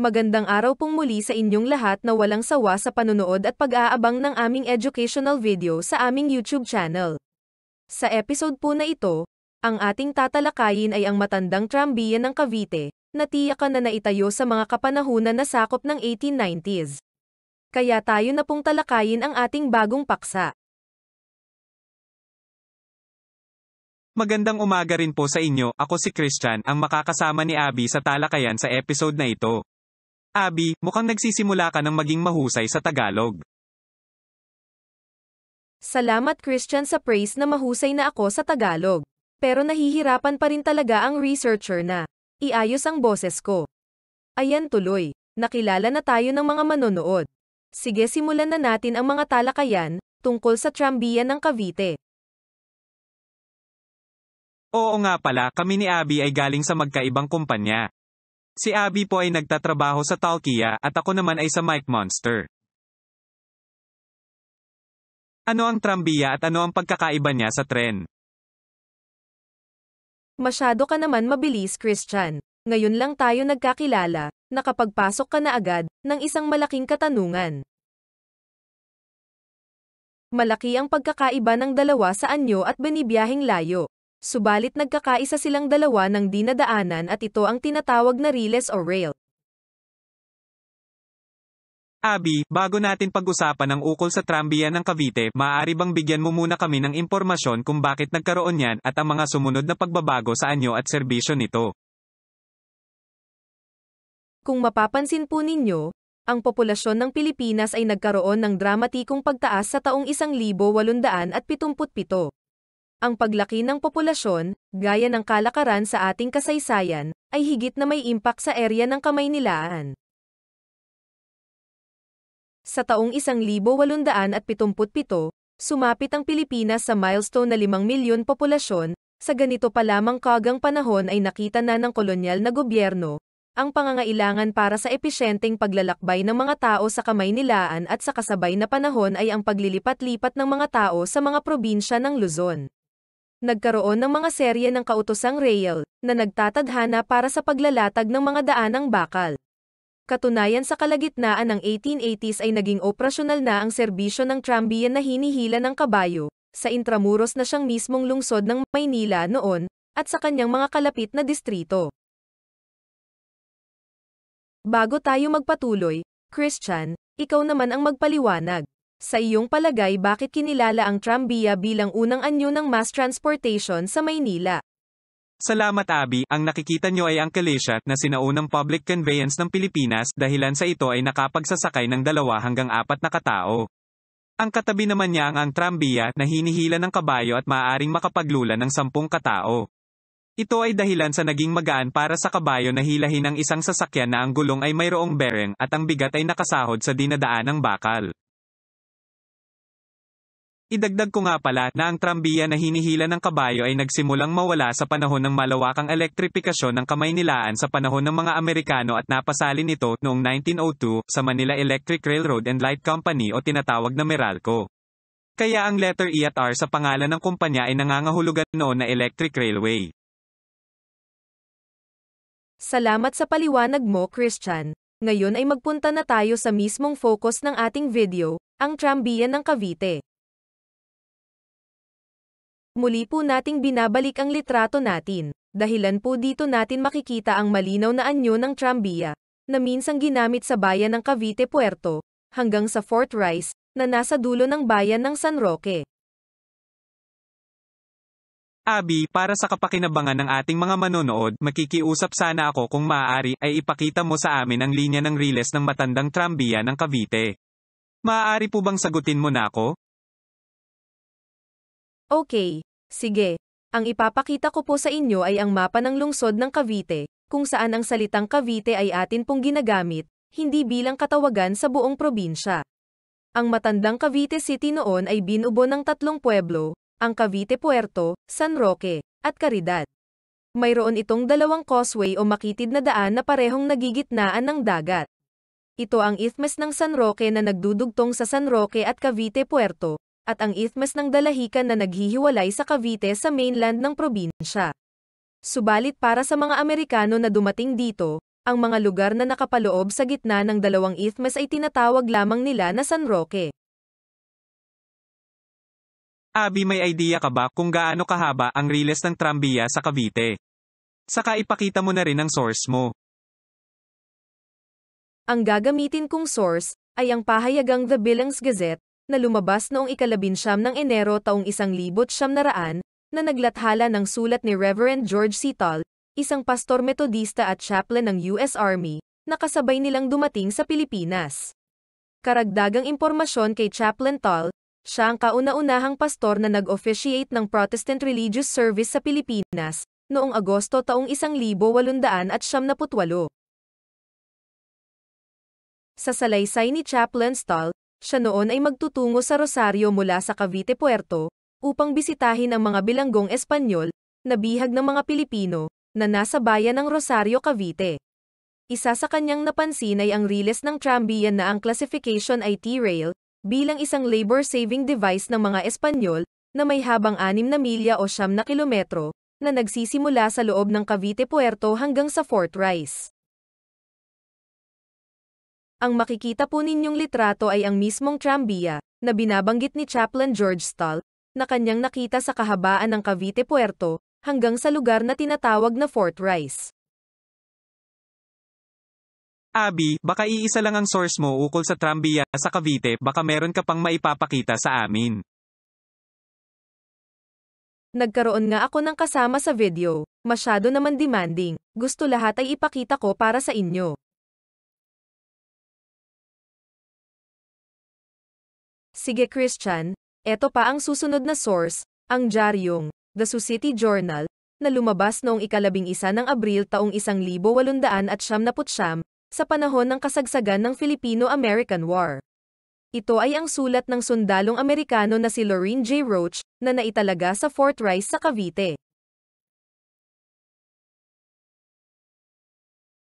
Magandang araw pong muli sa inyong lahat na walang sawa sa panonood at pag-aabang ng aming educational video sa aming YouTube channel. Sa episode po na ito, ang ating tatalakayin ay ang matandang trambiya ng Cavite, na tiyakan na naitayo sa mga kapanahunan na sakop ng 1890s. Kaya tayo na pong talakayin ang ating bagong paksa. Magandang umaga rin po sa inyo, ako si Christian ang makakasama ni Abby sa talakayan sa episode na ito. Abi, mukhang nagsisimula ka ng maging mahusay sa Tagalog. Salamat Christian sa praise na mahusay na ako sa Tagalog. Pero nahihirapan pa rin talaga ang researcher na iayos ang boses ko. Ayan tuloy, nakilala na tayo ng mga manonood. Sige simulan na natin ang mga talakayan tungkol sa trambiya ng Cavite. Oo nga pala, kami ni Abby ay galing sa magkaibang kumpanya. Si Abby po ay nagtatrabaho sa Talkia at ako naman ay sa Mike Monster. Ano ang trambiya at ano ang pagkakaiba niya sa tren? Masyado ka naman mabilis, Christian. Ngayon lang tayo nagkakilala, nakapagpasok ka na agad ng isang malaking katanungan. Malaki ang pagkakaiba ng dalawa sa anyo at binibiyahing layo. Subalit nagkakaisa silang dalawa ng dinadaanan at ito ang tinatawag na riles o rail. Abi, bago natin pag-usapan ang ukol sa trambiya ng Cavite, maaari bang bigyan mo muna kami ng impormasyon kung bakit nagkaroon yan at ang mga sumunod na pagbabago sa anyo at serbisyo nito? Kung mapapansin po ninyo, ang populasyon ng Pilipinas ay nagkaroon ng dramatikong pagtaas sa taong 1877. Ang paglaki ng populasyon, gaya ng kalakaran sa ating kasaysayan, ay higit na may impact sa area ng kamay nilaan. Sa taong 1877, sumapit ang Pilipinas sa milestone na 5 milyon populasyon, sa ganito pa lamang kagang panahon ay nakita na ng kolonyal na gobyerno, ang pangangailangan para sa episyenteng paglalakbay ng mga tao sa kamay nilaan at sa kasabay na panahon ay ang paglilipat-lipat ng mga tao sa mga probinsya ng Luzon nagkaroon ng mga serye ng kautosang rail na nagtatadhana para sa paglalatag ng mga daan ng bakal. Katunayan sa kalagitnaan ng 1880s ay naging operasyonal na ang serbisyo ng trambiyan na hinihila ng kabayo sa intramuros na siyang mismong lungsod ng Maynila noon at sa kanyang mga kalapit na distrito. Bago tayo magpatuloy, Christian, ikaw naman ang magpaliwanag. Sa iyong palagay bakit kinilala ang trambiya bilang unang anyo ng mass transportation sa Maynila? Salamat Abi, ang nakikita nyo ay ang Kalisha na sinaunang public conveyance ng Pilipinas dahilan sa ito ay nakapagsasakay ng dalawa hanggang apat na katao. Ang katabi naman niya ang, ang trambiya na hinihila ng kabayo at maaaring makapaglula ng sampung katao. Ito ay dahilan sa naging magaan para sa kabayo na hilahin ang isang sasakyan na ang gulong ay mayroong bereng at ang bigat ay nakasahod sa dinadaan ng bakal. Idagdag ko nga pala na ang trambiya na hinihila ng kabayo ay nagsimulang mawala sa panahon ng malawakang elektripikasyon ng Kamaynilaan sa panahon ng mga Amerikano at napasalin ito noong 1902 sa Manila Electric Railroad and Light Company o tinatawag na Meralco. Kaya ang letter E at R sa pangalan ng kumpanya ay nangangahulugan noon na Electric Railway. Salamat sa paliwanag mo, Christian. Ngayon ay magpunta na tayo sa mismong focus ng ating video, ang trambiya ng Cavite. Muli po nating binabalik ang litrato natin. Dahilan po dito natin makikita ang malinaw na anyo ng Trambia, na minsang ginamit sa bayan ng Cavite Puerto, hanggang sa Fort Rice, na nasa dulo ng bayan ng San Roque. Abi, para sa kapakinabangan ng ating mga manonood, makikiusap sana ako kung maaari ay ipakita mo sa amin ang linya ng riles ng matandang Trambia ng Cavite. Maaari po bang sagutin mo na ako? Okay, sige. Ang ipapakita ko po sa inyo ay ang mapa ng lungsod ng Cavite, kung saan ang salitang Cavite ay atin pong ginagamit, hindi bilang katawagan sa buong probinsya. Ang matandang Cavite City noon ay binubo ng tatlong pueblo, ang Cavite Puerto, San Roque, at Caridad. Mayroon itong dalawang causeway o makitid na daan na parehong nagigitnaan ng dagat. Ito ang isthmus ng San Roque na nagdudugtong sa San Roque at Cavite Puerto, at ang isthmus ng dalahican na naghihiwalay sa Cavite sa mainland ng probinsya. Subalit para sa mga Amerikano na dumating dito, ang mga lugar na nakapaloob sa gitna ng dalawang isthmus ay tinatawag lamang nila na San Roque. Abi may idea ka ba kung gaano kahaba ang riles ng trambiya sa Cavite? Saka ipakita mo na rin ang source mo. Ang gagamitin kong source ay ang pahayagang The Billings Gazette na lumabas noong ikalabinsyam ng Enero taong isang libot siyam na raan, na naglathala ng sulat ni Reverend George C. Sital, isang pastor metodista at chaplain ng US Army, nakasabay nilang dumating sa Pilipinas. Karagdagang impormasyon kay Chaplain Tal, siya ang kauna-unahang pastor na nag-officiate ng Protestant Religious Service sa Pilipinas, noong Agosto taong 1878. Sa salaysay ni Chaplain Stahl, siya noon ay magtutungo sa Rosario mula sa Cavite, Puerto, upang bisitahin ang mga bilanggong Espanyol na bihag ng mga Pilipino na nasa bayan ng Rosario, Cavite. Isa sa kanyang napansin ay ang riles ng Trambian na ang classification ay T-rail bilang isang labor-saving device ng mga Espanyol na may habang 6 na milya o 7 na kilometro na nagsisimula sa loob ng Cavite Puerto hanggang sa Fort Rice. Ang makikita po ninyong litrato ay ang mismong Trambia, na binabanggit ni Chaplain George Stahl, na kanyang nakita sa kahabaan ng Cavite Puerto, hanggang sa lugar na tinatawag na Fort Rice. Abi, baka iisa lang ang source mo ukol sa Trambia sa Cavite, baka meron ka pang maipapakita sa amin. Nagkaroon nga ako ng kasama sa video. Masyado naman demanding. Gusto lahat ay ipakita ko para sa inyo. Sige Christian, eto pa ang susunod na source, ang Jaryong, The City Journal, na lumabas noong ikalabing isa ng Abril taong isang libo walundaan at siyam na putsyam, sa panahon ng kasagsagan ng Filipino-American War. Ito ay ang sulat ng sundalong Amerikano na si Lorraine J. Roach, na naitalaga sa Fort Rice sa Cavite.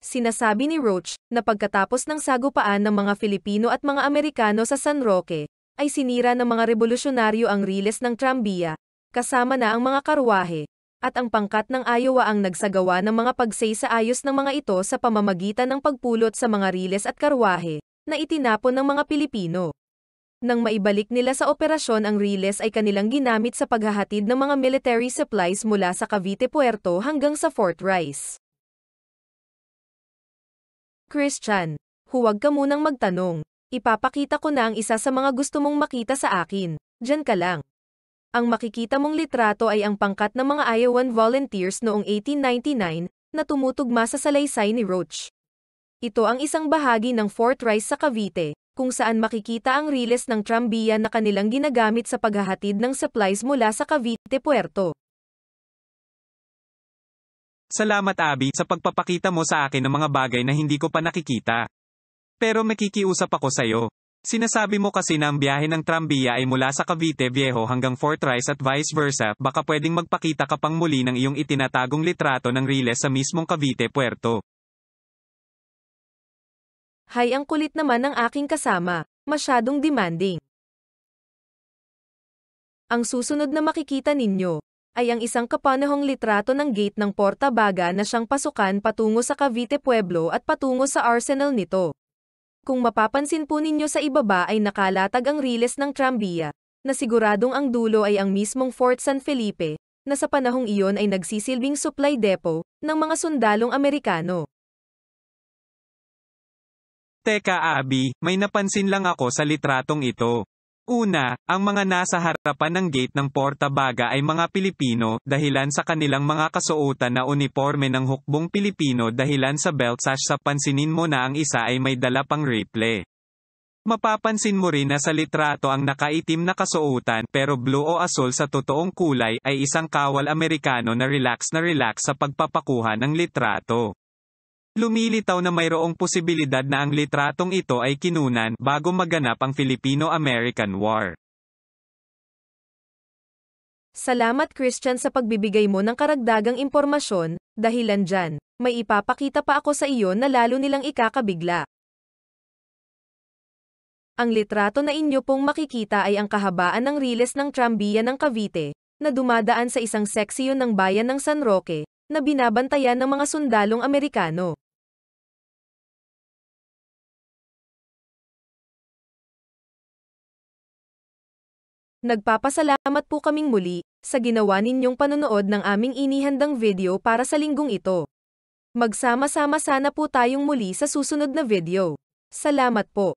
Sinasabi ni Roach na pagkatapos ng sagupaan ng mga Filipino at mga Amerikano sa San Roque, ay sinira ng mga revolusyonaryo ang riles ng trambiya, kasama na ang mga karwahe, at ang pangkat ng Iowa ang nagsagawa ng mga pagsaysayos ng mga ito sa pamamagitan ng pagpulot sa mga riles at karwahe na itinapon ng mga Pilipino. Nang maibalik nila sa operasyon ang riles ay kanilang ginamit sa paghahatid ng mga military supplies mula sa Cavite Puerto hanggang sa Fort Rice. Christian, huwag ka munang magtanong. Ipapakita ko na ang isa sa mga gusto mong makita sa akin. Diyan ka lang. Ang makikita mong litrato ay ang pangkat ng mga Iowan Volunteers noong 1899 na tumutugma sa salaysay ni Roach. Ito ang isang bahagi ng Fort Rice sa Cavite, kung saan makikita ang riles ng trambiya na kanilang ginagamit sa paghahatid ng supplies mula sa Cavite, Puerto. Salamat Abi sa pagpapakita mo sa akin ng mga bagay na hindi ko pa nakikita. Pero makikiusap ako sa'yo. Sinasabi mo kasi na ang biyahe ng trambiya ay mula sa Cavite Viejo hanggang Fort Rice at vice versa, baka pwedeng magpakita ka pang muli ng iyong itinatagong litrato ng Riles sa mismong Cavite Puerto. Hay ang kulit naman ng aking kasama, masyadong demanding. Ang susunod na makikita ninyo, ay ang isang kapanahong litrato ng gate ng Porta Baga na siyang pasukan patungo sa Cavite Pueblo at patungo sa arsenal nito. Kung mapapansin po ninyo sa ibaba ay nakalatag ang riles ng trambiya, na siguradong ang dulo ay ang mismong Fort San Felipe, na sa panahong iyon ay nagsisilbing supply depot ng mga sundalong Amerikano. Teka Abi, may napansin lang ako sa litratong ito. Una, ang mga nasa harapan ng gate ng Porta Baga ay mga Pilipino, dahilan sa kanilang mga kasuotan na uniforme ng hukbong Pilipino dahilan sa belt sash sa pansinin mo na ang isa ay may dala pang riple. Mapapansin mo rin na sa litrato ang nakaitim na kasuotan pero blue o asul sa totoong kulay ay isang kawal Amerikano na relax na relax sa pagpapakuha ng litrato. Lumilitaw na mayroong posibilidad na ang litratong ito ay kinunan bago maganap ang Filipino-American War. Salamat Christian sa pagbibigay mo ng karagdagang impormasyon, dahilan dyan, may ipapakita pa ako sa iyo na lalo nilang ikakabigla. Ang litrato na inyo pong makikita ay ang kahabaan ng riles ng trambiya ng Cavite, na dumadaan sa isang seksyon ng bayan ng San Roque, na binabantayan ng mga sundalong Amerikano. Nagpapasalamat po kaming muli sa ginawa ninyong panonood ng aming inihandang video para sa linggong ito. Magsama-sama sana po tayong muli sa susunod na video. Salamat po.